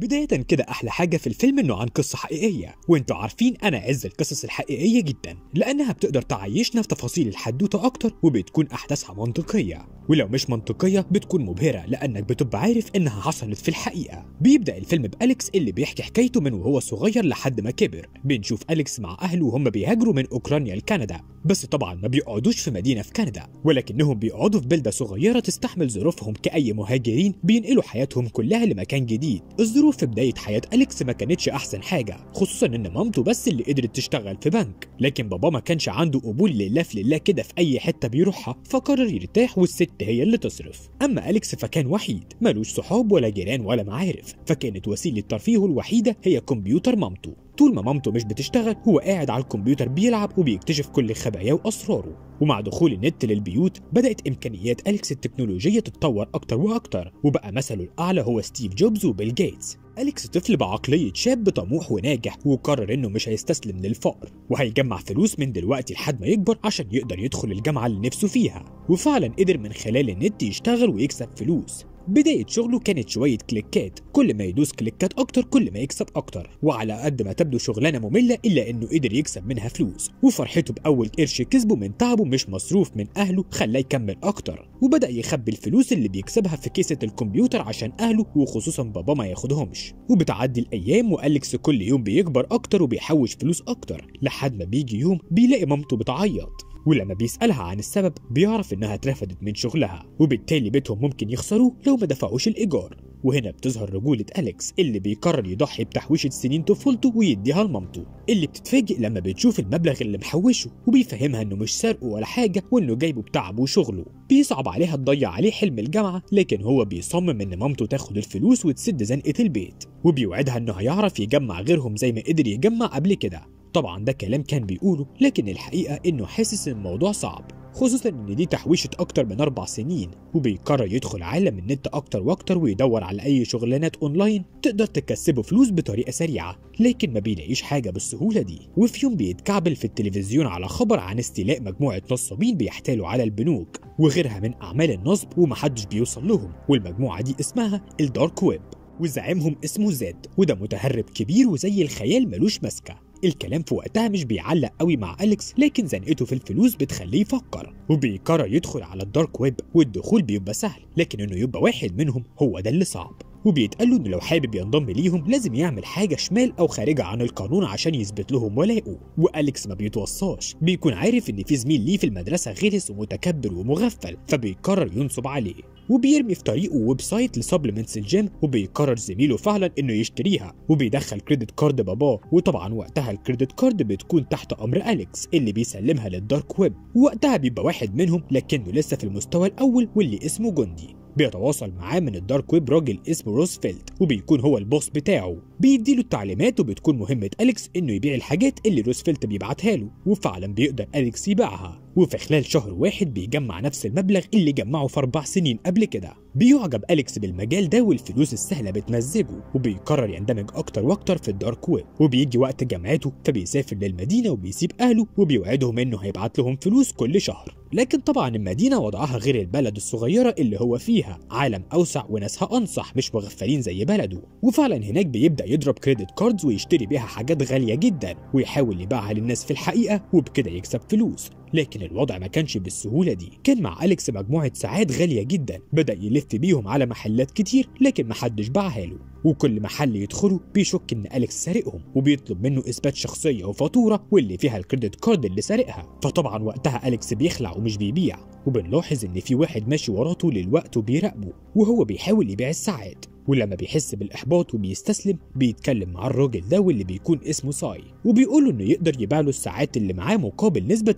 بداية كده أحلى حاجة في الفيلم إنه عن قصة حقيقية، وإنتوا عارفين أنا عز القصص الحقيقية جدا، لأنها بتقدر تعيشنا في تفاصيل الحدوتة أكتر وبتكون أحداثها منطقية، ولو مش منطقية بتكون مبهرة لأنك بتبقى عارف إنها حصلت في الحقيقة. بيبدأ الفيلم بأليكس اللي بيحكي حكايته من وهو صغير لحد ما كبر، بنشوف أليكس مع أهله وهم بيهاجروا من أوكرانيا لكندا، بس طبعا ما بيقعدوش في مدينة في كندا ولكنهم بيقعدوا في بلدة صغيرة تستحمل ظروفهم كأي مهاجرين بينقلوا حياتهم كلها لمكان جديد الظروف في بداية حياة أليكس ما كانتش أحسن حاجة خصوصا إن مامته بس اللي قدرت تشتغل في بنك لكن بابا ما كانش عنده قبول لله في لله كده في أي حتة بيروحها فقرر يرتاح والست هي اللي تصرف أما أليكس فكان وحيد ملوش صحاب ولا جيران ولا معارف فكانت وسيلة ترفيهه الوحيدة هي كمبيوتر مامته طول ما مامته مش بتشتغل هو قاعد على الكمبيوتر بيلعب وبيكتشف كل خباياه وأسراره ومع دخول النت للبيوت بدأت إمكانيات أليكس التكنولوجية تتطور أكتر وأكتر وبقى مثله الأعلى هو ستيف جوبز وبيل جيتس أليكس طفل بعقلية شاب طموح وناجح وقرر إنه مش هيستسلم للفقر وهيجمع فلوس من دلوقتي لحد ما يكبر عشان يقدر يدخل الجامعة اللي نفسه فيها وفعلا قدر من خلال النت يشتغل ويكسب فلوس بداية شغله كانت شوية كليكات كل ما يدوس كليكات أكتر كل ما يكسب أكتر وعلى قد ما تبدو شغلانة مملة إلا إنه قدر يكسب منها فلوس وفرحته بأول قرش كسبه من تعبه مش مصروف من أهله خلاه يكمل أكتر وبدأ يخبي الفلوس اللي بيكسبها في كيسة الكمبيوتر عشان أهله وخصوصا بابا ما ياخدهمش وبتعدي الأيام وأليكس كل يوم بيكبر أكتر وبيحوش فلوس أكتر لحد ما بيجي يوم بيلاقي مامته بتعيط ولما بيسألها عن السبب بيعرف إنها اترفدت من شغلها وبالتالي بيتهم ممكن يخسروه لو ما دفعوش الإيجار وهنا بتظهر رجولة أليكس اللي بيقرر يضحي بتحويشة سنين طفولته ويديها لمامته اللي بتتفاجئ لما بتشوف المبلغ اللي محوشه وبيفهمها إنه مش سرقه ولا حاجة وإنه جايبه بتعبه وشغله بيصعب عليها تضيع عليه حلم الجامعة لكن هو بيصمم إن مامته تاخد الفلوس وتسد زنقة البيت وبيوعدها إنه هيعرف يجمع غيرهم زي ما قدر يجمع قبل كده طبعا ده كلام كان بيقوله لكن الحقيقة إنه حاسس إن الموضوع صعب خصوصا إن دي تحويشة أكتر من أربع سنين وبيقرر يدخل عالم النت أكتر وأكتر ويدور على أي شغلانات أونلاين تقدر تكسبه فلوس بطريقة سريعة لكن ما بيلاقيش حاجة بالسهولة دي وفي يوم بيتكعبل في التلفزيون على خبر عن استيلاء مجموعة نصابين بيحتالوا على البنوك وغيرها من أعمال النصب ومحدش بيوصل لهم والمجموعة دي اسمها الدارك ويب وزعيمهم اسمه زاد وده متهرب كبير وزي الخيال ملوش ماسكه الكلام في وقتها مش بيعلق قوي مع أليكس لكن زنقته في الفلوس بتخليه يفكر وبيقرر يدخل على الدارك ويب والدخول بيبقى سهل لكن إنه يبقى واحد منهم هو ده اللي صعب وبيتقال له انه لو حابب ينضم ليهم لازم يعمل حاجه شمال او خارجه عن القانون عشان يثبت لهم ولائه واليكس ما بيتوصاش بيكون عارف ان في زميل ليه في المدرسه غلس ومتكبر ومغفل فبيقرر ينصب عليه وبيرمي في طريقه ويب سايت لسبلمنتس الجيم وبيقرر زميله فعلا انه يشتريها وبيدخل كريدت كارد باباه وطبعا وقتها الكريدت كارد بتكون تحت امر اليكس اللي بيسلمها للدارك ويب ووقتها بيبقى واحد منهم لكنه لسه في المستوى الاول واللي اسمه جندي بيتواصل معاه من الدارك ويب راجل اسمه روزفلت وبيكون هو البوس بتاعه بيديله التعليمات وبتكون مهمة أليكس إنه يبيع الحاجات اللي روزفلت بيبعتها له وفعلا بيقدر أليكس يبيعها وفي خلال شهر واحد بيجمع نفس المبلغ اللي جمعه في أربع سنين قبل كده بيعجب أليكس بالمجال ده والفلوس السهلة بتمزجه وبيقرر يندمج أكتر وأكتر في الدارك ويب وبيجي وقت جامعته فبيسافر للمدينة وبيسيب أهله وبيوعدهم إنه هيبعت لهم فلوس كل شهر لكن طبعا المدينة وضعها غير البلد الصغيرة اللي هو فيها عالم أوسع وناسها أنصح مش مغفلين زي بلده وفعلا هناك بيبدأ يضرب كريدت كاردز ويشتري بيها حاجات غالية جدا ويحاول يبيعها للناس في الحقيقة وبكده يكسب فلوس لكن الوضع ما كانش بالسهولة دي كان مع أليكس مجموعة ساعات غالية جدا بدأ يلف بيهم على محلات كتير لكن محدش باعها له وكل محل يدخله بيشك ان أليكس سارقهم وبيطلب منه اثبات شخصيه وفاتوره واللي فيها الكريدت كارد اللي سارقها فطبعا وقتها أليكس بيخلع ومش بيبيع وبنلاحظ ان في واحد ماشي وراه طول الوقت وبيراقبه وهو بيحاول يبيع الساعات ولما بيحس بالإحباط وبيستسلم بيتكلم مع الراجل ده واللي بيكون اسمه ساي وبيقول إنه يقدر يبيع له الساعات اللي معاه مقابل نسبة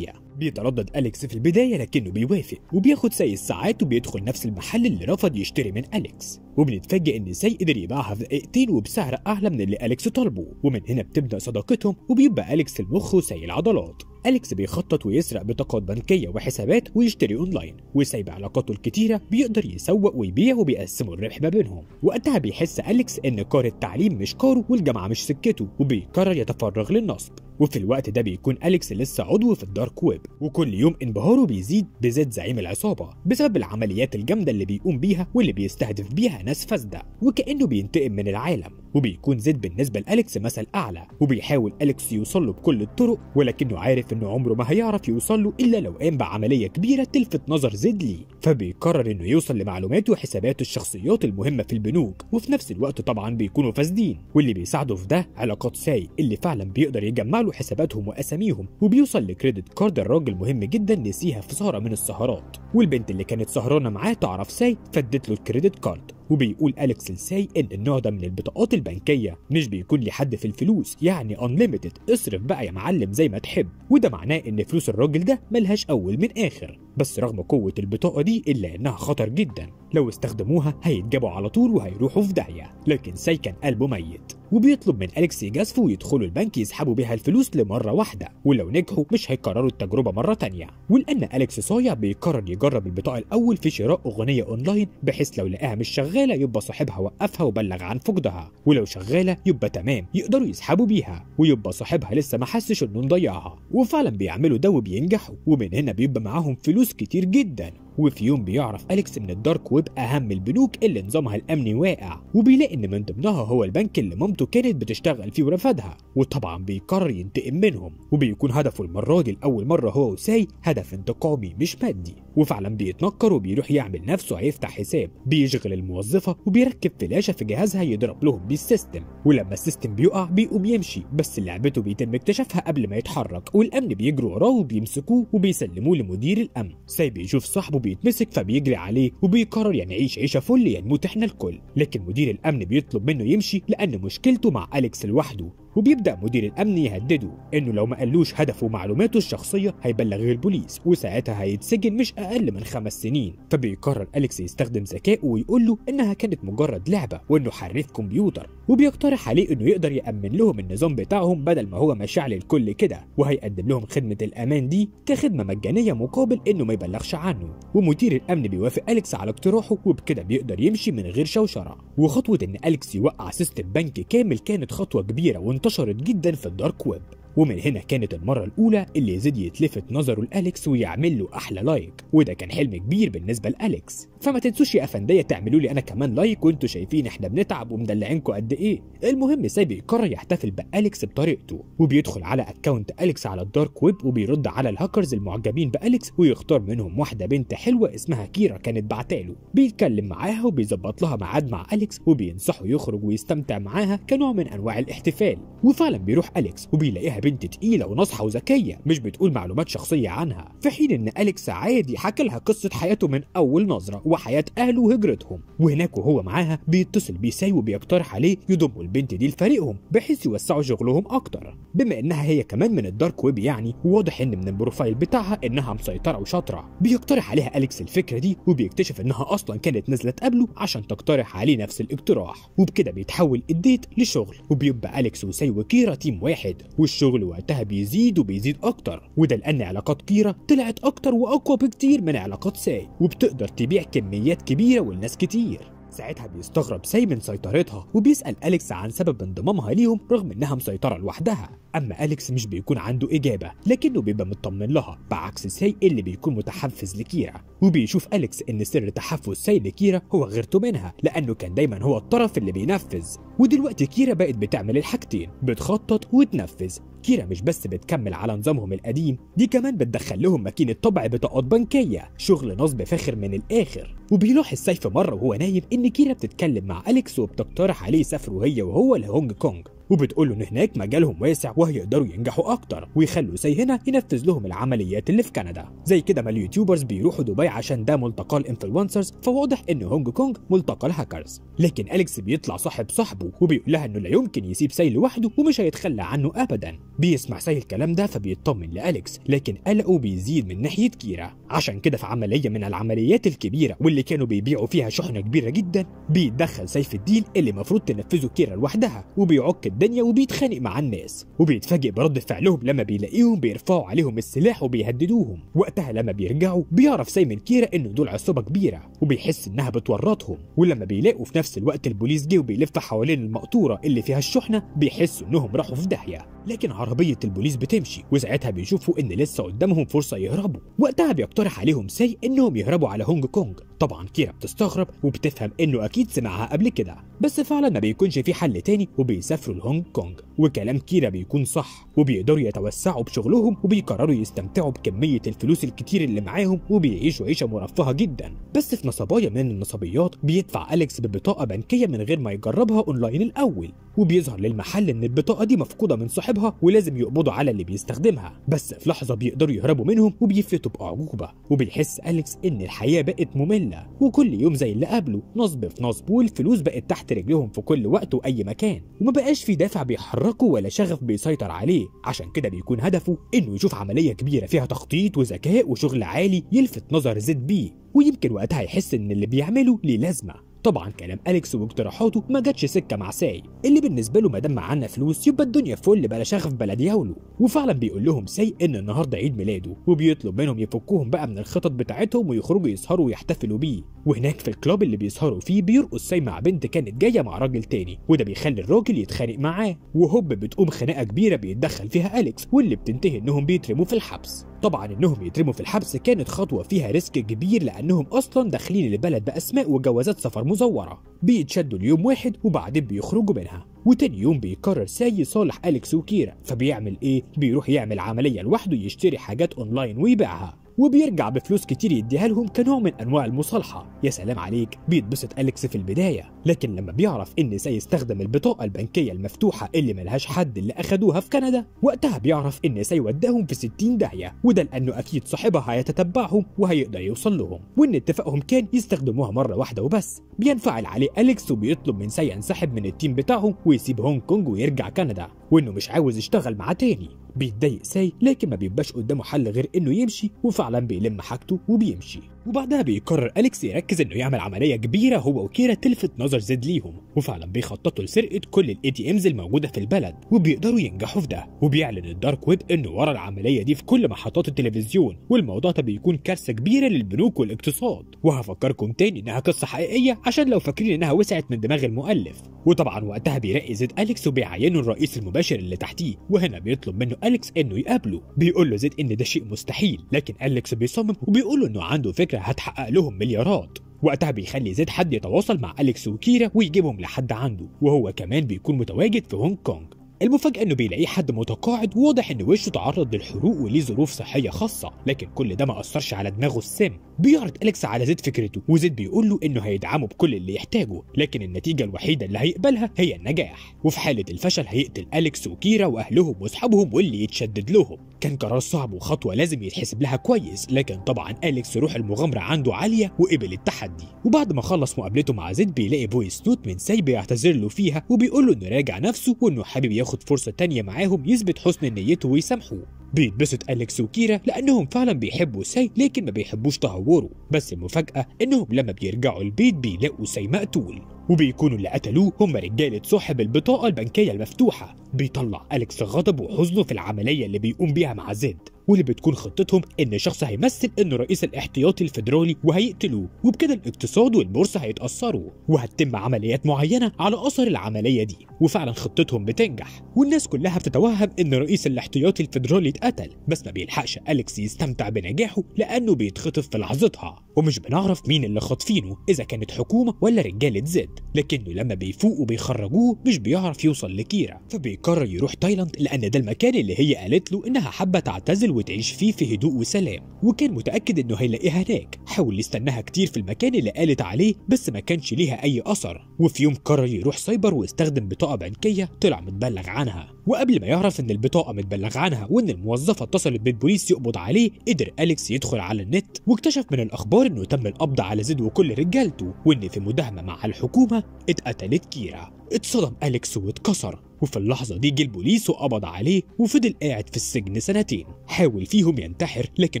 30% بيتردد أليكس في البداية لكنه بيوافق وبياخد ساي الساعات وبيدخل نفس المحل اللي رفض يشتري من أليكس وبنتفاجئ ان ساي قدر يبيعها في دقيقتين وبسعر اعلى من اللي اليكس طالبه ومن هنا بتبدا صداقتهم وبيبقى اليكس المخ وساي العضلات أليكس بيخطط ويسرق بطاقات بنكية وحسابات ويشتري أونلاين وسايب علاقاته الكتيرة بيقدر يسوق ويبيع وبيقسموا الربح ما بينهم وقتها بيحس أليكس إن كار التعليم مش كاره والجامعة مش سكته وبيقرر يتفرغ للنصب وفي الوقت ده بيكون أليكس لسه عضو في الدارك ويب وكل يوم انبهاره بيزيد بذات زعيم العصابة بسبب العمليات الجامدة اللي بيقوم بيها واللي بيستهدف بيها ناس فاسدة وكأنه بينتقم من العالم وبيكون زيد بالنسبة لأليكس مثل أعلى وبيحاول أليكس يوصل له بكل الطرق ولكنه عارف إنه عمره ما هيعرف يوصل له إلا لو قام بعملية كبيرة تلفت نظر زيد ليه فبيقرر إنه يوصل لمعلوماته وحسابات الشخصيات المهمة في البنوك وفي نفس الوقت طبعا بيكونوا فاسدين واللي بيساعده في ده علاقات ساي اللي فعلا بيقدر يجمع له حساباتهم وأساميهم وبيوصل لكريدت كارد الراجل مهم جدا نسيها في سهرة من السهرات والبنت اللي كانت سهرانة معاه تعرف ساي فدت له الكريدت كارد وبيقول أليكس الساي إن النوع ده من البطاقات البنكية مش بيكون لحد في الفلوس يعني unlimited اصرف بقى يا معلم زي ما تحب وده معناه إن فلوس الراجل ده ملهاش أول من آخر بس رغم قوة البطاقة دي إلا إنها خطر جدا لو استخدموها هيتجابوا على طول وهيروحوا في داهية لكن ساي كان قلبه ميت وبيطلب من أليكس يجازفوا يدخلوا البنك يسحبوا بيها الفلوس لمرة واحدة ولو نجحوا مش هيكرروا التجربة مرة تانية ولأن أليكس صايع بيقرر يجرب البطاقة الأول في شراء أغنية أونلاين بحيث لو لقاها مش شغالة يبقى صاحبها وقفها وبلغ عن فقدها ولو شغالة يبقى تمام يقدروا يسحبوا بيها ويبقى صاحبها لسه ما حسش إنه مضيعها وفعلا بيعملوا ده وبينجحوا ومن هنا بيبقى معاهم فلوس فلوس كتير جدا وفي يوم بيعرف أليكس إن الدارك ويب أهم البنوك اللي نظامها الأمني واقع وبيلاقي إن من ضمنها هو البنك اللي مامته كانت بتشتغل فيه ورفدها وطبعا بيقرر ينتقم منهم وبيكون هدفه المرة دي لأول مرة هو وساي هدف انتقامي مش مادي وفعلا بيتنكر وبيروح يعمل نفسه هيفتح حساب بيشغل الموظفة وبيركب فلاشة في جهازها يضرب لهم بيه السيستم ولما السيستم بيقع بيقوم يمشي بس لعبته بيتم اكتشافها قبل ما يتحرك والأمن بيجروا وراه وبيمسكوه وبيسلموه لمدير الأمن ساي بيشوف صاحبه بيتمسك فبيجري عليه وبيقرر يعني يعيش عيشه فل يا نموت احنا الكل لكن مدير الامن بيطلب منه يمشي لان مشكلته مع اليكس لوحده وبيبدا مدير الامن يهدده انه لو ما قالوش هدفه ومعلوماته الشخصيه هيبلغ البوليس وساعتها هيتسجن مش اقل من خمس سنين فبيقرر اليكس يستخدم ذكائه ويقول له انها كانت مجرد لعبه وانه حريف كمبيوتر وبيقترح عليه انه يقدر يامن لهم النظام بتاعهم بدل ما هو مشعل الكل كده وهيقدم لهم خدمه الامان دي كخدمه مجانيه مقابل انه ما يبلغش عنه ومدير الامن بيوافق اليكس على اقتراحه وبكده بيقدر يمشي من غير شوشره وخطوه ان اليكس يوقع سيستم بنك كامل كانت خطوه كبيره وانت انتشرت جدا في الدارك ويب ومن هنا كانت المرة الأولى اللي يزيد يتلفت نظره لأليكس ويعمل له أحلى لايك وده كان حلم كبير بالنسبة لأليكس فما تنسوش يا أفندية تعملوا لي أنا كمان لايك وانتوا شايفين احنا بنتعب ومدلعينكم قد إيه المهم سايب قرر يحتفل بأليكس بطريقته وبيدخل على أكونت أليكس على الدارك ويب وبيرد على الهاكرز المعجبين بأليكس ويختار منهم واحدة بنت حلوة اسمها كيرا كانت بعتاله بيتكلم معاها وبيظبط لها ميعاد مع أليكس وبينصحه يخرج ويستمتع معاها كنوع من أنواع الاحتفال وفعلا بيروح أليكس وبيلاقيها بنت تقيله وناصحه وذكيه مش بتقول معلومات شخصيه عنها في حين ان اليكس عادي حكى لها قصه حياته من اول نظره وحياه اهله وهجرتهم وهناك وهو معاها بيتصل بيساي وبيقترح عليه يضموا البنت دي لفريقهم بحيث يوسعوا شغلهم اكتر بما انها هي كمان من الدارك ويب يعني واضح ان من البروفايل بتاعها انها مسيطره وشاطره بيقترح عليها اليكس الفكره دي وبيكتشف انها اصلا كانت نازله تقابله عشان تقترح عليه نفس الاقتراح وبكده بيتحول الديت لشغل وبيبقى اليكس وساي وكيرا تيم واحد والشغل الشغل وقتها بيزيد وبيزيد اكتر وده لان علاقات كيرة طلعت اكتر واقوى بكتير من علاقات ساي وبتقدر تبيع كميات كبيره ولناس كتير ساعتها بيستغرب ساي من سيطرتها وبيسأل أليكس عن سبب انضمامها ليهم رغم إنها مسيطرة لوحدها أما أليكس مش بيكون عنده إجابة لكنه بيبقى مطمن لها بعكس ساي اللي بيكون متحفز لكيرا وبيشوف أليكس إن سر تحفز ساي لكيرا هو غيرته منها لأنه كان دايما هو الطرف اللي بينفذ ودلوقتي كيرا بقت بتعمل الحاجتين بتخطط وتنفذ كيرا مش بس بتكمل على نظامهم القديم دي كمان بتدخل لهم ماكينة طبع بطاقات بنكية شغل نصب فاخر من الآخر وبيلوح السيف مرة وهو نايم إن كيرا بتتكلم مع أليكس وبتقترح عليه سفر هي وهو لهونج كونج وبتقول ان هناك مجالهم واسع وهيقدروا ينجحوا اكتر ويخلوا هنا ينفذ لهم العمليات اللي في كندا زي كده ما اليوتيوبرز بيروحوا دبي عشان ده ملتقى الانفلونسرز فواضح ان هونج كونج ملتقى الهاكرز لكن اليكس بيطلع صاحب صاحبه وبيقول لها انه لا يمكن يسيب ساي لوحده ومش هيتخلى عنه ابدا بيسمع ساي الكلام ده فبيطمن لاليكس لكن قلقه بيزيد من ناحيه كيرا عشان كده في عمليه من العمليات الكبيره واللي كانوا بيبيعوا فيها شحنه كبيره جدا بيتدخل سيف الدين اللي المفروض تنفذه كيرا لوحدها وبيعك الدنيا وبيتخانق مع الناس وبيتفاجئ برد فعلهم لما بيلاقيهم بيرفعوا عليهم السلاح وبيهددوهم وقتها لما بيرجعوا بيعرف سايمن كيرا ان دول عصابه كبيره وبيحس انها بتورطهم ولما بيلاقوا في نفس الوقت البوليس جه وبيلف حوالين المقطوره اللي فيها الشحنه بيحسوا انهم راحوا في داهيه لكن عربيه البوليس بتمشي وساعتها بيشوفوا ان لسه قدامهم فرصه يهربوا وقتها بيقترح عليهم ساي انهم يهربوا على هونج كونج طبعا كيرا بتستغرب وبتفهم انه اكيد سمعها قبل كده بس فعلا ما بيكونش في حل تاني وبيسافروا لهونج كونج وكلام كيرا بيكون صح وبيقدروا يتوسعوا بشغلهم وبيقرروا يستمتعوا بكميه الفلوس الكتير اللي معاهم وبيعيشوا عيشه مرفهه جدا بس في نصبايه من النصبيات بيدفع اليكس ببطاقه بنكيه من غير ما يجربها اونلاين الاول وبيظهر للمحل ان البطاقه دي مفقوده من صاحبها ولازم يقبضوا على اللي بيستخدمها بس في لحظه بيقدروا يهربوا منهم وبيفلتوا باعجوبه وبيحس اليكس ان الحياه بقت ممله وكل يوم زي اللي قبله نصب في نصب والفلوس بقت تحت رجلهم في كل وقت وأي مكان وما بقاش في دافع بيحركه ولا شغف بيسيطر عليه عشان كده بيكون هدفه إنه يشوف عملية كبيرة فيها تخطيط وذكاء وشغل عالي يلفت نظر زد بيه ويمكن وقتها يحس إن اللي بيعمله ليه لازمة طبعا كلام أليكس واقتراحاته ما جاتش سكة مع ساي اللي بالنسبة له ما دام معانا فلوس يبقى الدنيا فل بلا شغف بلا دياولو وفعلا بيقول لهم ساي إن النهاردة عيد ميلاده وبيطلب منهم يفكوهم بقى من الخطط بتاعتهم ويخرجوا يسهروا ويحتفلوا بيه وهناك في الكلاب اللي بيسهروا فيه بيرقص ساي مع بنت كانت جاية مع راجل تاني وده بيخلي الراجل يتخانق معاه وهوب بتقوم خناقة كبيرة بيتدخل فيها أليكس واللي بتنتهي إنهم بيترموا في الحبس طبعا انهم يترموا في الحبس كانت خطوه فيها ريسك كبير لانهم اصلا داخلين البلد باسماء وجوازات سفر مزوره بيتشدوا ليوم واحد وبعدين بيخرجوا منها وتاني يوم بيقرر ساي صالح أليكس وكيرا فبيعمل ايه بيروح يعمل عمليه لوحده يشتري حاجات اونلاين ويبيعها وبيرجع بفلوس كتير يديها لهم كنوع من انواع المصالحه يا سلام عليك بيتبسط اليكس في البدايه لكن لما بيعرف ان سيستخدم البطاقه البنكيه المفتوحه اللي ملهاش حد اللي اخدوها في كندا وقتها بيعرف ان وداهم في 60 داهيه وده لانه اكيد صاحبها هيتتبعهم وهيقدر يوصل لهم وان اتفاقهم كان يستخدموها مره واحده وبس بينفعل عليه اليكس وبيطلب من سي ينسحب من التيم بتاعه ويسيب هونج كونج ويرجع كندا وانه مش عاوز يشتغل معاه تاني بيتضايق ساي لكن ما بيبقاش قدامه حل غير انه يمشي وفعلا بيلم حاجته وبيمشي وبعدها بيقرر أليكس يركز إنه يعمل عملية كبيرة هو وكيرا تلفت نظر زد ليهم وفعلا بيخططوا لسرقة كل الاي تي امز الموجودة في البلد وبيقدروا ينجحوا في ده وبيعلن الدارك ويب إنه ورا العملية دي في كل محطات التلفزيون والموضوع ده بيكون كارثة كبيرة للبنوك والاقتصاد وهفكركم تاني إنها قصة حقيقية عشان لو فاكرين إنها وسعت من دماغ المؤلف وطبعا وقتها بيرقي زد أليكس وبيعينه الرئيس المباشر اللي تحتيه وهنا بيطلب منه أليكس إنه يقابله بيقول له زد إن ده شيء مستحيل لكن أليكس بيصمم وبيقول له إنه عنده فكرة فكره هتحقق لهم مليارات وقتها بيخلي زيد حد يتواصل مع أليكس وكيرا ويجيبهم لحد عنده وهو كمان بيكون متواجد في هونج كونج المفاجأة انه بيلاقيه حد متقاعد وواضح ان وشه تعرض للحروق وليه ظروف صحية خاصة لكن كل ده ما أثرش على دماغه السام بيعرض أليكس على زيد فكرته وزيد بيقول له انه هيدعمه بكل اللي يحتاجه لكن النتيجة الوحيدة اللي هيقبلها هي النجاح وفي حالة الفشل هيقتل أليكس وكيرا وأهلهم وأصحابهم واللي يتشدد لهم كان قرار صعب وخطوة لازم يتحسب لها كويس لكن طبعا أليكس روح المغامرة عنده عالية وقبل التحدي وبعد ما خلص مقابلته مع زيد بيلاقي فويس نوت من ساي بيعتذر له فيها وبيقول له انه راجع نفسه وانه حابب ياخد فرصة تانية معاهم يثبت حسن نيته ويسامحوه بيتبسط أليكس وكيرا لأنهم فعلا بيحبوا ساي لكن ما بيحبوش تهوره بس المفاجأة إنهم لما بيرجعوا البيت بيلاقوا ساي مقتول وبيكونوا اللي قتلوه هم رجالة صاحب البطاقة البنكية المفتوحة بيطلع أليكس غضب وحزنه في العملية اللي بيقوم بيها مع زد واللي بتكون خطتهم ان شخص هيمثل انه رئيس الاحتياطي الفدرالي وهيقتلوه وبكده الاقتصاد والبورصه هيتاثروا وهتتم عمليات معينه على اثر العمليه دي وفعلا خطتهم بتنجح والناس كلها بتتوهم ان رئيس الاحتياطي الفدرالي اتقتل بس ما بيلحقش اليكس يستمتع بنجاحه لانه بيتخطف في لحظتها ومش بنعرف مين اللي خاطفينه اذا كانت حكومه ولا رجاله زد لكنه لما بيفوق وبيخرجوه مش بيعرف يوصل لكيرا فبيقرر يروح تايلاند لان ده المكان اللي هي قالت له انها حابه تعتزل وتعيش فيه في هدوء وسلام وكان متأكد إنه هيلاقيها هناك حاول يستناها كتير في المكان اللي قالت عليه بس ما كانش ليها أي أثر وفي يوم قرر يروح سايبر واستخدم بطاقة بنكية طلع متبلغ عنها وقبل ما يعرف إن البطاقة متبلغ عنها وإن الموظفة اتصلت بالبوليس يقبض عليه قدر أليكس يدخل على النت واكتشف من الأخبار إنه تم القبض على زيد وكل رجالته وإن في مداهمة مع الحكومة اتقتلت كيرا اتصدم أليكس واتكسر وفي اللحظة دي جه البوليس وقبض عليه وفضل قاعد في السجن سنتين حاول فيهم ينتحر لكن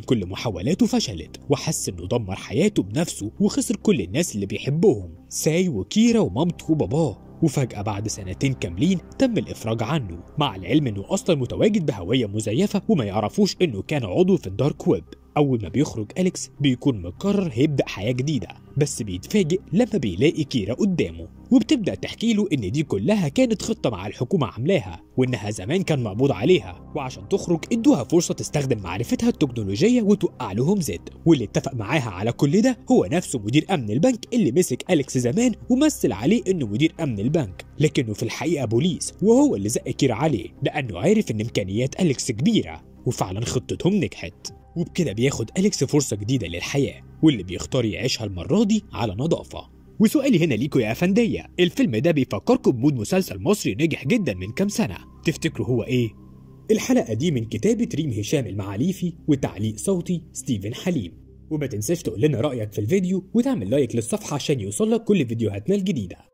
كل محاولاته فشلت وحس انه دمر حياته بنفسه وخسر كل الناس اللي بيحبهم ساي وكيرا ومامته وباباه وفجأة بعد سنتين كاملين تم الإفراج عنه مع العلم أنه أصلا متواجد بهوية مزيفة وما يعرفوش أنه كان عضو في الدارك ويب أول ما بيخرج أليكس بيكون مقرر هيبدأ حياة جديدة بس بيتفاجئ لما بيلاقي كيرا قدامه وبتبدأ تحكي له إن دي كلها كانت خطة مع الحكومة عاملاها وإنها زمان كان مقبوض عليها وعشان تخرج ادوها فرصة تستخدم معرفتها التكنولوجية وتوقع لهم زد واللي اتفق معاها على كل ده هو نفسه مدير أمن البنك اللي مسك أليكس زمان ومثل عليه إنه مدير أمن البنك لكنه في الحقيقة بوليس وهو اللي زق كيرا عليه لأنه عارف إن إمكانيات أليكس كبيرة وفعلا خطتهم نجحت وبكده بياخد أليكس فرصة جديدة للحياة واللي بيختار يعيشها المرة دي على نظافة وسؤالي هنا ليكوا يا أفندية الفيلم ده بيفكركم بمود مسلسل مصري نجح جدا من كام سنة تفتكروا هو إيه؟ الحلقة دي من كتابة ريم هشام المعاليفي وتعليق صوتي ستيفن حليم وما تنساش تقول لنا رأيك في الفيديو وتعمل لايك للصفحة عشان يوصلك كل فيديوهاتنا الجديدة